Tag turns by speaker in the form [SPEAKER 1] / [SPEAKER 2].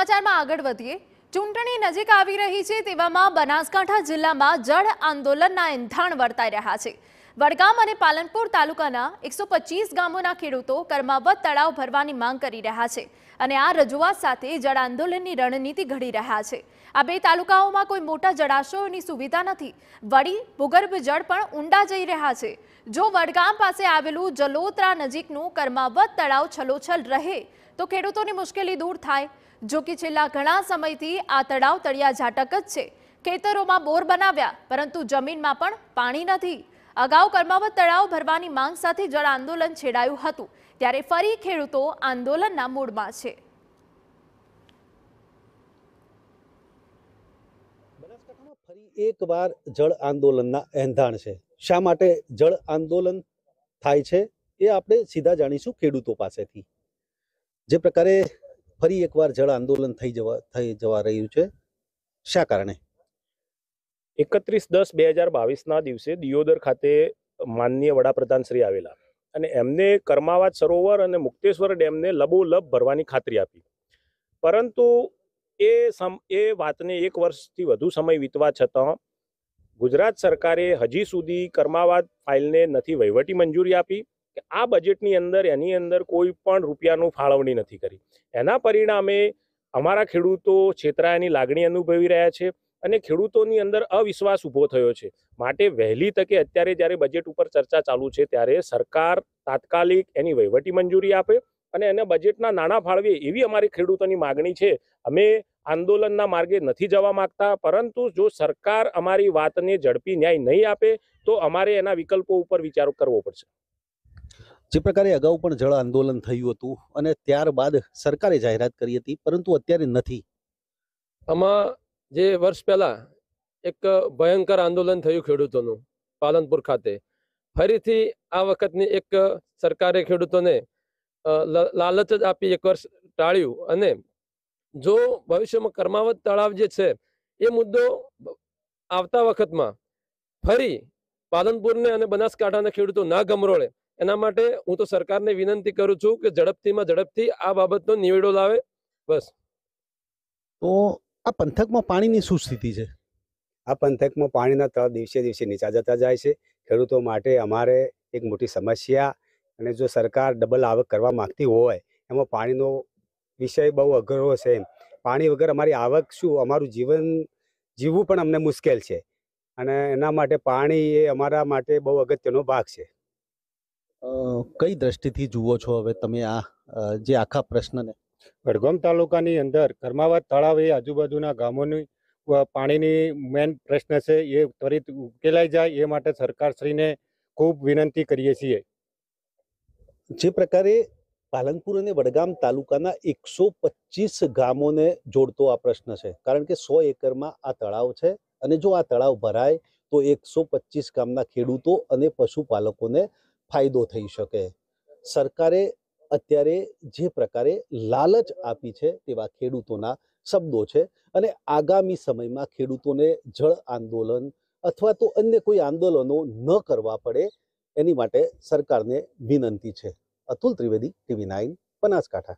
[SPEAKER 1] સમાચારમાં આગળ વધીએ ચૂંટણી નજીક આવી રહી છે તેવામાં બનાસકાંઠા જિલ્લામાં જળ આંદોલનના એંધાણ વર્તાઈ રહ્યા છે વડગામ અને પાલનપુર તાલુકાના એકસો ગામોના ખેડૂતો કર્માવત તળાવ ભરવાની માંગ કરી રહ્યા છે અને આ રજૂઆત સાથે જળ આંદોલનની રણનીતિ ઘડી રહ્યા છે આ બે તાલુકાઓમાં કોઈ મોટા જળાશયોની સુવિધા નથી વળી ભૂગર્ભ જળ પણ ઊંડા જઈ રહ્યા છે જો વડગામ પાસે આવેલું જલોત્રા નજીકનું કર્માવત તળાવ છલોછલ રહે તો ખેડૂતોની મુશ્કેલી દૂર થાય જો કે છેલ્લા ઘણા સમયથી આ તળાવ તળિયા ઝાટક જ છે ખેતરોમાં બોર બનાવ્યા પરંતુ જમીનમાં પણ પાણી નથી અગાઉ કર્માવત તળાવ ભરવાની માંગ સાથે જળ આંદોલન છેડાયું હતું ત્યારે ફરી ખેડૂતો આંદોલનના મૂળમાં છે
[SPEAKER 2] ફરી એકવાર જળ આંદોલનના એંધાણ છે શા માટે જળ આંદોલન થાય છે એ આપણે સીધા જાણીશું ખેડૂતો પાસેથી જે પ્રકારે ફરી એકવાર જળ આંદોલન
[SPEAKER 3] થઈ જવા થઈ જવા રહ્યું છે શા કારણે એકત્રીસ દસ બે હજાર બાવીસના દિવસે દિયોદર ખાતે માનનીય વડાપ્રધાન શ્રી આવેલા અને એમને કર્માવાત સરોવર અને મુક્તેશ્વર ડેમને લબોલબ ભરવાની ખાતરી આપી પરંતુ એ સમ એ વાતને એક વર્ષથી વધુ સમય વીતવા છતાં ગુજરાત સરકારે હજી સુધી કર્માવાદ ફાઇલને નથી વહીવટી મંજૂરી આપી કે આ બજેટની અંદર એની અંદર કોઈ પણ રૂપિયાનું ફાળવણી નથી કરી એના પરિણામે અમારા ખેડૂતો છેતરાયાની લાગણી અનુભવી રહ્યા છે અને ખેડૂતોની અંદર અવિશ્વાસ ઊભો થયો છે માટે વહેલી તકે અત્યારે જ્યારે બજેટ ઉપર ચર્ચા ચાલુ છે ત્યારે સરકાર તાત્કાલિક એની વહીવટી મંજૂરી આપે અને એને બજેટના નાણાં ફાળવીએ એવી અમારી ખેડૂતોની માગણી છે અમે આંદોલનના માર્ગે નથી જવા માંગતા પરંતુ જો સરકાર અમારી વાતને ઝડપી ન્યાય નહીં આપે તો અમારે એના વિકલ્પો ઉપર વિચાર કરવો પડશે જે
[SPEAKER 2] પ્રકારે અગાઉ પણ જળ આંદોલન થયું હતું અને ત્યારબાદ સરકારે જાહેરાત કરી હતી પરંતુ અત્યારે નથી
[SPEAKER 4] આમાં જે વર્ષ પહેલાં એક ભયંકર આંદોલન થયું ખેડૂતોનું પાલનપુર ખાતે ફરીથી આ વખતની એક સરકારે ખેડૂતોને લાલચ જ આપી એક વર્ષ ટાળ્યું અને જો ભવિષ્યમાં કર્માવત તળાવ જે છે એ મુદ્દો આવતા વખતમાં ફરી પાલનપુરને અને બનાસકાંઠાના ખેડૂતો ના ગમરોળે એના માટે હું તો સરકારને વિનંતી કરું છું કે ઝડપથીમાં ઝડપથી આ બાબતનો નિવેડો લાવે બસ
[SPEAKER 2] તો આ પંથકમાં પાણીની શું સ્થિતિ છે
[SPEAKER 5] આ પંથકમાં પાણીના તળ દિવસે દિવસે નીચા જતા જાય છે ખેડૂતો માટે અમારે એક મોટી સમસ્યા અને જો સરકાર ડબલ આવક કરવા માંગતી હોય એમાં પાણીનો વિષય બહુ અઘરો છે એમ પાણી વગર અમારી આવક શું અમારું જીવન જીવવું પણ અમને મુશ્કેલ છે અને એના માટે પાણી એ અમારા માટે બહુ અગત્યનો ભાગ છે કઈ
[SPEAKER 2] દ્રષ્ટિથી જુઓ છો હવે તમે આ જે આખા પ્રશ્નને વડગામ તાલુકાની અંદર કર્માવત તળાવ એ આજુબાજુના ગામોની પાણીની મેઇન પ્રશ્ન છે એ ત્વરિત ઉકેલાઈ જાય એ માટે સરકારશ્રીને ખૂબ વિનંતી કરીએ છીએ જે પ્રકારે પાલનપુર અને વડગામ તાલુકાના એકસો પચીસ ગામોને જોડતો આ પ્રશ્ન છે કારણ કે સો એકરમાં આ તળાવ છે અને જો આ તળાવ ભરાય તો એકસો પચીસ ગામના ખેડૂતો અને પશુપાલકોને ફાયદો થઈ શકે સરકારે અત્યારે જે પ્રકારે લાલચ આપી છે તેવા ખેડૂતોના શબ્દો છે અને આગામી સમયમાં ખેડૂતોને જળ આંદોલન અથવા તો અન્ય કોઈ આંદોલનો ન કરવા પડે એની માટે સરકારને વિનંતી છે અતુલ ત્રિવેદી ટીવી નાઇન બનાસકાંઠા